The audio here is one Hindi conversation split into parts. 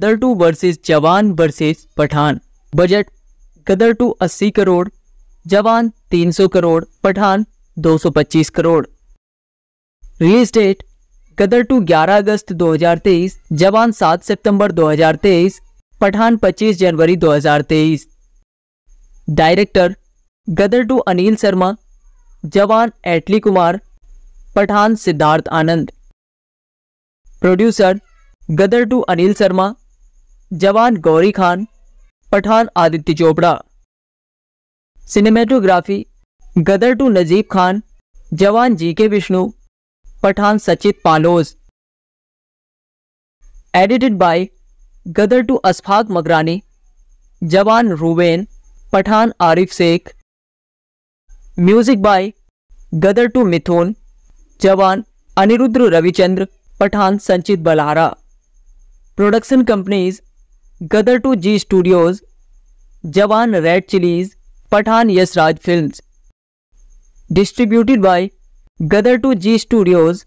गदर two versus Jawan versus Pathaan budget Gadar two 80 crore Jawan 300 crore Pathaan 225 crore release date Gadar two 11 अगस्त 2023 जवान 7 सितंबर 2023 पठान 25 जनवरी 2023 director Gadar two Anil Sharma Jawan Atlee Kumar Pathaan Siddharth Anand producer Gadar two Anil Sharma Jawan Gauri Khan Pathaan Aditya Chopra cinematography Gadar two Najeeb Khan Jawan G K Vishnu Pathaan Satchith Paulose edited by Gadar to अस्फाक Magrani Jawan Ruben Pathaan Arif Shaikh music by Gadar two Mithoon Jawan Anirudh Ravichander Pathaan Sanchit Balhara production companies Gadar two Zee studios Jawan red chillies Pathaan Yash Raj film distributed by Gadar two Zee studios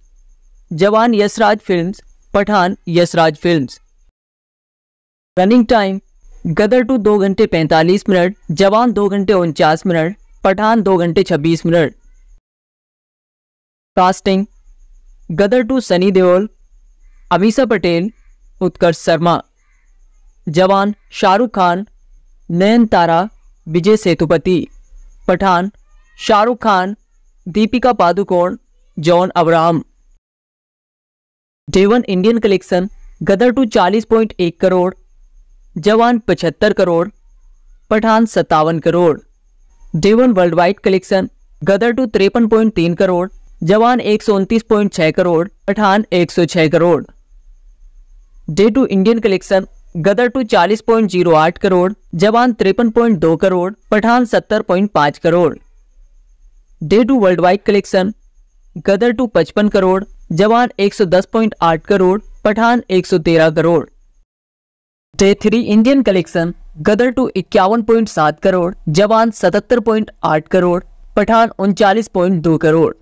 Jawan Yash Raj films Pathaan Yash Raj films running time Gadar two दो घंटे पैंतालीस मिनट जवान दो घंटे उनचास मिनट पठान दो घंटे छब्बीस minute casting Gadar two Sunny Deol Ameesha Patel Utkarsh Sharma Jawan Shah Rukh Khan Nayanthara Vijay Sethupathi Pathaan Shah Rukh Khan Deepika Padukone John Abraham day one Indian collection Gadar two 40.1 crore Jawan 75 crore Pathaan सत्तावन crore day one world wide collection Gadar two point तीन करोड़ जवान एक crore Pathaan 106 crore day two Indian collection Gadar two 40.08 crore Jawan दो crore Pathaan 70.5 crore day two world wide collection Gadar two 55 crore Jawan 110.8 crore Pathaan 113 crore day three Indian collection Gadar two इक्यावन करोड़ जवान 77.8 करोड़ पठान उनचालीस पॉइंट दो crore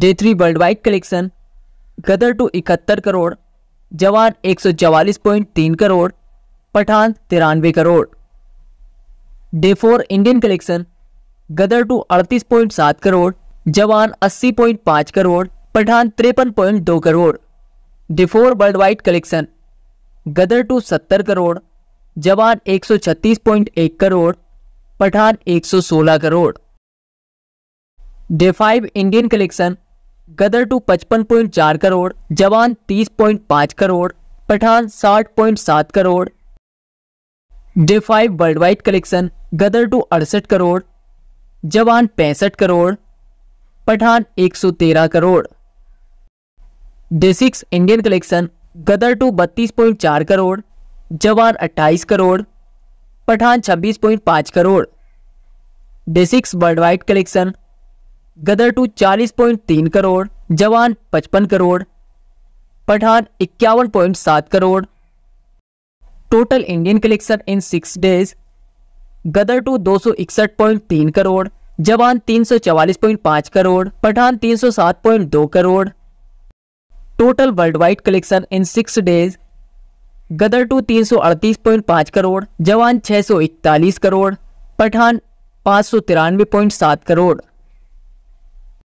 day three world wide collection Gadar two इकहत्तर करोड़ जवान एक करोड़ पठान तिरानवे crore day four Indian collection Gadar two 38.7 crore Jawan 80.5 crore Pathaan तिरपन crore day four world wide collection Gadar two 70 crore जवान 136.1 crore Pathaan 116 crore day five Indian collection Gadar two पचपन पॉइंट चार करोड़ जवान तीस पॉइंट पांच करोड़ पठान साठ पॉइंट सात crore day five world wide collection Gadar two अड़सठ करोड़ जवान पैंसठ करोड़ पठान एक सौ तेरह crore day six Indian collection Gadar two बत्तीस पॉइंट चार करोड़ जवान अट्ठाईस करोड़ पठान छब्बीस पॉइंट पांच crore day six world wide collection Gadar two चालीस पॉइंट तीन करोड़ जवान पचपन करोड़ पठान इक्यावन पॉइंट सात crore total Indian collection in six days Gadar two दो सौ इकसठ पॉइंट तीन करोड़ जवान तीन सौ चवालीस पॉइंट पांच करोड़ पठान तीन सौ सात पॉइंट दो crore total world wide collection in six days Gadar two तीन सौ अड़तीस पॉइंट पांच करोड़ जवान छह सौ इकतालीस करोड़ पठान पांच सौ तिरानवे पॉइंट सात करोड़